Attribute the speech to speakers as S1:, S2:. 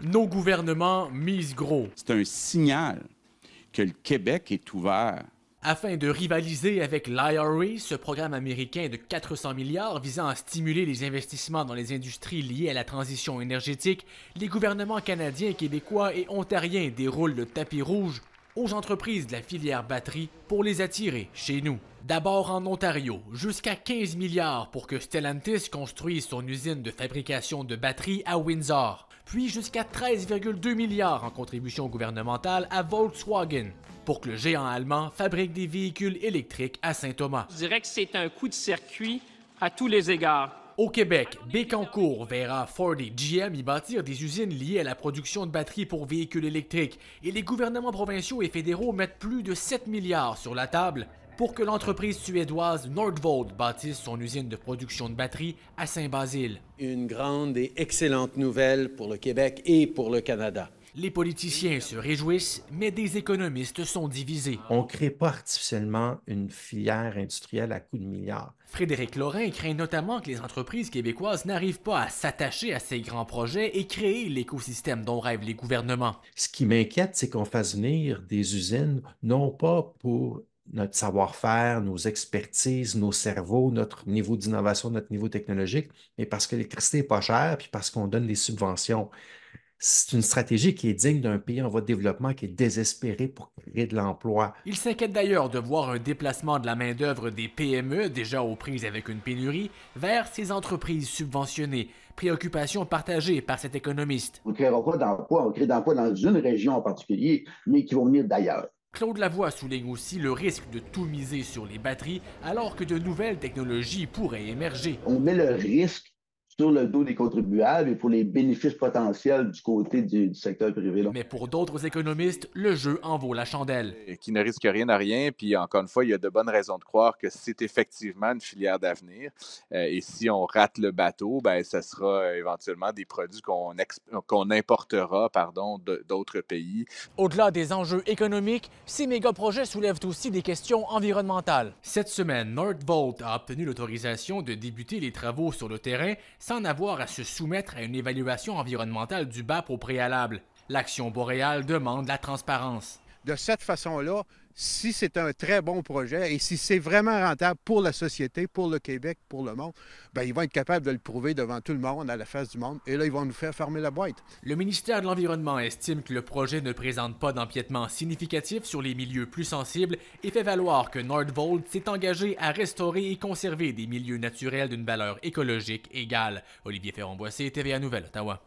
S1: nos gouvernements misent gros. C'est un signal que le Québec est ouvert afin de rivaliser avec l'IRE, ce programme américain de 400 milliards visant à stimuler les investissements dans les industries liées à la transition énergétique, les gouvernements canadiens, québécois et ontariens déroulent le tapis rouge aux entreprises de la filière batterie pour les attirer chez nous. D'abord en Ontario, jusqu'à 15 milliards pour que Stellantis construise son usine de fabrication de batteries à Windsor, puis jusqu'à 13,2 milliards en contribution gouvernementale à Volkswagen pour que le géant allemand fabrique des véhicules électriques à Saint-Thomas. Je dirais que c'est un coup de circuit à tous les égards. Au Québec, Bécancourt verra Ford et GM y bâtir des usines liées à la production de batteries pour véhicules électriques et les gouvernements provinciaux et fédéraux mettent plus de 7 milliards sur la table pour que l'entreprise suédoise Nordvolt bâtisse son usine de production de batteries à Saint-Basile. Une grande et excellente nouvelle pour le Québec et pour le Canada. Les politiciens se réjouissent, mais des économistes sont divisés. On crée pas artificiellement une filière industrielle à coups de milliards. Frédéric Lorrain craint notamment que les entreprises québécoises n'arrivent pas à s'attacher à ces grands projets et créer l'écosystème dont rêvent les gouvernements. Ce qui m'inquiète, c'est qu'on fasse venir des usines non pas pour notre savoir-faire, nos expertises, nos cerveaux, notre niveau d'innovation, notre niveau technologique, mais parce que l'électricité n'est pas chère, puis parce qu'on donne des subventions c'est une stratégie qui est digne d'un pays en voie de développement qui est désespéré pour créer de l'emploi. Il s'inquiète d'ailleurs de voir un déplacement de la main-d'œuvre des PME, déjà aux prises avec une pénurie, vers ces entreprises subventionnées. Préoccupation partagée par cet économiste. On ne créera pas d'emplois, on crée d'emplois dans une région en particulier, mais qui vont venir d'ailleurs. Claude Lavoie souligne aussi le risque de tout miser sur les batteries alors que de nouvelles technologies pourraient émerger. On met le risque sur le dos des contribuables et pour les bénéfices potentiels du côté du, secteur privé. Là. Mais pour d'autres économistes, le jeu en vaut la chandelle. qui ne risque rien à rien, puis encore une fois, il y a de bonnes raisons de croire que c'est effectivement une filière d'avenir. Euh, et si on rate le bateau, ben ça sera euh, éventuellement des produits qu'on qu'on importera, pardon, d'autres pays. Au-delà des enjeux économiques, ces méga-projets soulèvent aussi des questions environnementales. Cette semaine, Nordvolt a obtenu l'autorisation de débuter les travaux sur le terrain sans avoir à se soumettre à une évaluation environnementale du BAP au préalable. L'Action boréale demande la transparence. De cette façon-là, si c'est un très bon projet et si c'est vraiment rentable pour la société, pour le Québec, pour le monde, ben ils vont être capables de le prouver devant tout le monde, à la face du monde, et là, ils vont nous faire fermer la boîte. Le ministère de l'Environnement estime que le projet ne présente pas d'empiètement significatif sur les milieux plus sensibles et fait valoir que Nordvold s'est engagé à restaurer et conserver des milieux naturels d'une valeur écologique égale. Olivier Ferron-Boissé, TVA Nouvelle, Ottawa.